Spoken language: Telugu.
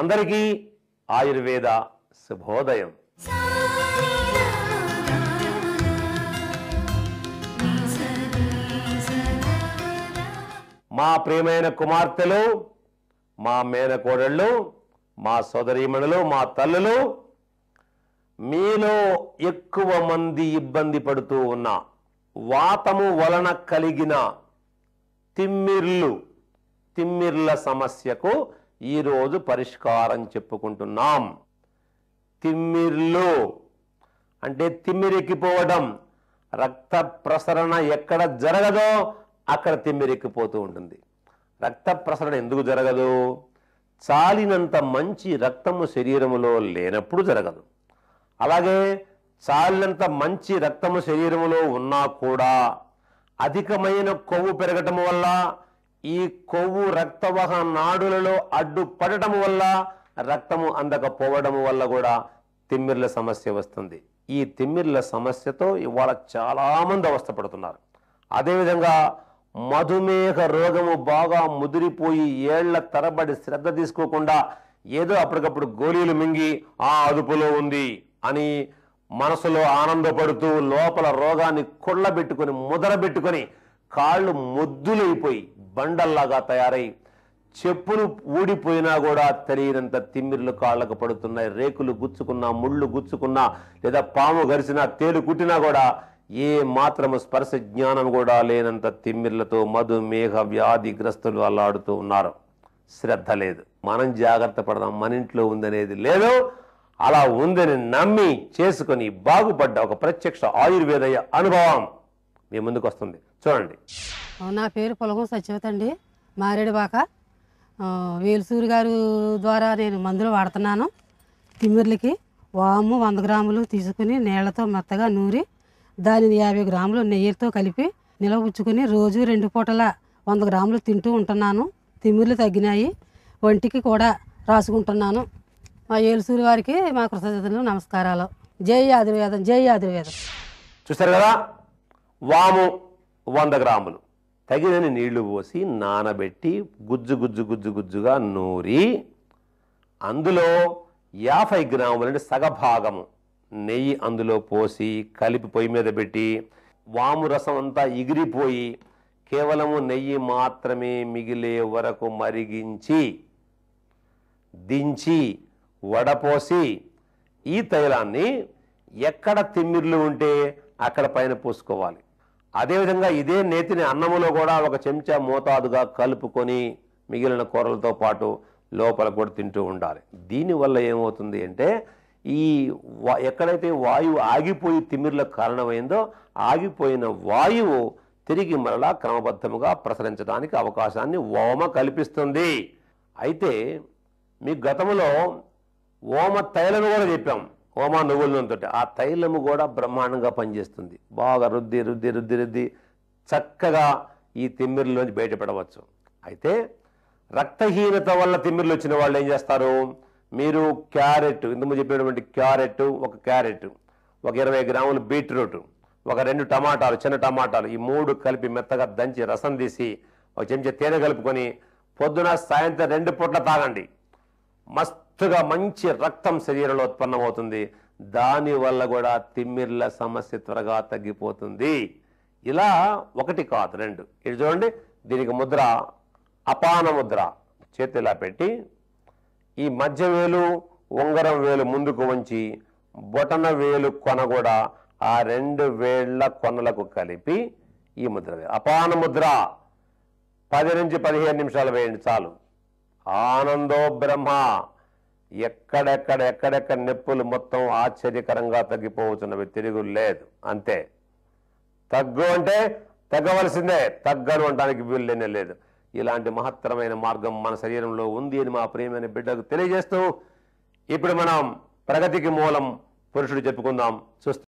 అందరికీ ఆయుర్వేద శుభోదయం మా ప్రియమైన కుమార్తెలు మా మేనకోడళ్ళు మా సోదరీమణులు మా తల్లులు మీలో ఎక్కువ మంది ఇబ్బంది పడుతూ ఉన్న వాతము వలన కలిగిన తిమ్మిర్లు తిమ్మిర్ల సమస్యకు ఈరోజు పరిష్కారం చెప్పుకుంటున్నాం తిమ్మిర్లు అంటే తిమ్మిరెక్కిపోవడం రక్త ప్రసరణ ఎక్కడ జరగదో అక్కడ తిమ్మిరెక్కిపోతూ ఉంటుంది రక్త ప్రసరణ ఎందుకు జరగదు చాలినంత మంచి రక్తము శరీరములో లేనప్పుడు జరగదు అలాగే చాలినంత మంచి రక్తము శరీరములో ఉన్నా కూడా అధికమైన కొవ్వు పెరగటం వల్ల ఈ కొవ్వు రక్తవహ నాడులలో అడ్డుపడటం వల్ల రక్తము అందకపోవడం వల్ల కూడా తిమ్మిర్ల సమస్య వస్తుంది ఈ తిమ్మిర్ల సమస్యతో ఇవాళ చాలామంది అవస్థపడుతున్నారు అదేవిధంగా మధుమేహ రోగము బాగా ముదిరిపోయి ఏళ్ల తరబడి శ్రద్ధ తీసుకోకుండా ఏదో అప్పటికప్పుడు గోళీలు మింగి ఆ అదుపులో ఉంది అని మనసులో ఆనందపడుతూ లోపల రోగాన్ని కొళ్ళబెట్టుకొని ముదరబెట్టుకుని కాళ్ళు మొద్దులైపోయి బండల్లాగా తయారై చెప్పులు ఊడిపోయినా కూడా తెలియనంత తిమ్మిర్లు కాళ్ళకు పడుతున్నాయి రేకులు గుచ్చుకున్నా ముళ్ళు గుచ్చుకున్నా లేదా పాము గరిచినా తేలు కుట్టినా కూడా ఏ మాత్రము స్పర్శ జ్ఞానం కూడా లేనంత తిమ్మిర్లతో మధుమేహ వ్యాధిగ్రస్తులు అల్లాడుతూ ఉన్నారు శ్రద్ధ లేదు మనం జాగ్రత్త పడదాం మన ఇంట్లో ఉందనేది లేదు అలా ఉందని నమ్మి చేసుకుని బాగుపడ్డ ఒక ప్రత్యక్ష ఆయుర్వేద అనుభవం మీ ముందుకు వస్తుంది చూడండి నా పేరు పొలగం సత్యవత అండి బాక వేలుసూరి గారు ద్వారా నేను మందులు వాడుతున్నాను తిమ్మిర్లకి వాము వంద గ్రాములు తీసుకుని నీళ్లతో మెత్తగా నూరి దానిని యాభై గ్రాములు నెయ్యితో కలిపి నిలవ ఉంచుకుని రోజు రెండు పూటల వంద గ్రాములు తింటూ ఉంటున్నాను తిమ్మిర్లు తగ్గినాయి ఒంటికి కూడా రాసుకుంటున్నాను మా ఏలుసూరి వారికి మా కృతజ్ఞతలు నమస్కారాలు జై ఆదిర్వేదం జై ఆదుర్వేదం చూస్తారు కదా వాము వంద గ్రాములు తగినని నీళ్లు పోసి నానబెట్టి గుజ్జు గుజ్జు గుజ్జు గుజ్జుగా నూరి అందులో యాభై గ్రాములు అంటే సగభాగము నెయ్యి అందులో పోసి కలిపి పొయ్యి మీద పెట్టి వాము రసం అంతా ఎగిరిపోయి కేవలము నెయ్యి మాత్రమే మిగిలే వరకు మరిగించి దించి వడపోసి ఈ తైలాన్ని ఎక్కడ తిమ్మిర్లు ఉంటే అక్కడ పైన పోసుకోవాలి అదేవిధంగా ఇదే నేతిని అన్నములో కూడా ఒక చెంచా మోతాదుగా కలుపుకొని మిగిలిన కూరలతో పాటు లోపల కూడా తింటూ ఉండాలి దీనివల్ల ఏమవుతుంది అంటే ఈ ఎక్కడైతే వాయువు ఆగిపోయి తిమ్మిర్లకు కారణమైందో ఆగిపోయిన వాయువు తిరిగి మరలా క్రమబద్ధముగా ప్రసరించడానికి అవకాశాన్ని ఓమ కల్పిస్తుంది అయితే మీ గతంలో ఓమ తైలను కూడా చెప్పాము నువ్వుల నువ్వులతో ఆ తైలము కూడా బ్రహ్మాండంగా పనిచేస్తుంది బాగా రుద్ది రుద్ది రుద్ది రుద్ది చక్కగా ఈ తిమ్మిరిలోంచి బయటపడవచ్చు అయితే రక్తహీనత వల్ల తిమ్మిర్లు వచ్చిన వాళ్ళు ఏం చేస్తారు మీరు క్యారెట్ ఇంతకు చెప్పినటువంటి క్యారెట్ ఒక క్యారెట్ ఒక ఇరవై గ్రాములు బీట్రూట్ ఒక రెండు టమాటాలు చిన్న టమాటాలు ఈ మూడు కలిపి మెత్తగా దంచి రసం తీసి ఒక చెంచా తేనె కలుపుకొని పొద్దున సాయంత్రం రెండు పూట్ల తాగండి మస్తు చక్కగా మంచి రక్తం శరీరంలో ఉత్పన్నమవుతుంది దానివల్ల కూడా తిమ్మిర్ల సమస్య త్వరగా తగ్గిపోతుంది ఇలా ఒకటి కాదు రెండు ఇది చూడండి దీనికి ముద్ర అపాన ముద్ర చేతి ఇలా పెట్టి ఈ మధ్య వేలు ఉంగరం వేలు ముందుకు ఉంచి బొటన వేలు కొన కూడా ఆ రెండు వేళ్ల కొనలకు కలిపి ఈ ముద్ర అపాన ముద్ర పది నుంచి పదిహేను నిమిషాలు వేయండి చాలు ఆనందో బ్రహ్మ ఎక్కడెక్కడ ఎక్కడెక్కడ నొప్పులు మొత్తం ఆశ్చర్యకరంగా తగ్గిపోవచ్చున్నవి తిరుగు లేదు అంతే తగ్గు అంటే తగ్గవలసిందే తగ్గను అనడానికి వీళ్ళనే లేదు ఇలాంటి మహత్తరమైన మార్గం మన శరీరంలో ఉంది అని మా ప్రియమైన బిడ్డకు తెలియజేస్తూ ఇప్పుడు మనం ప్రగతికి మూలం పురుషుడు చెప్పుకుందాం చూస్తాం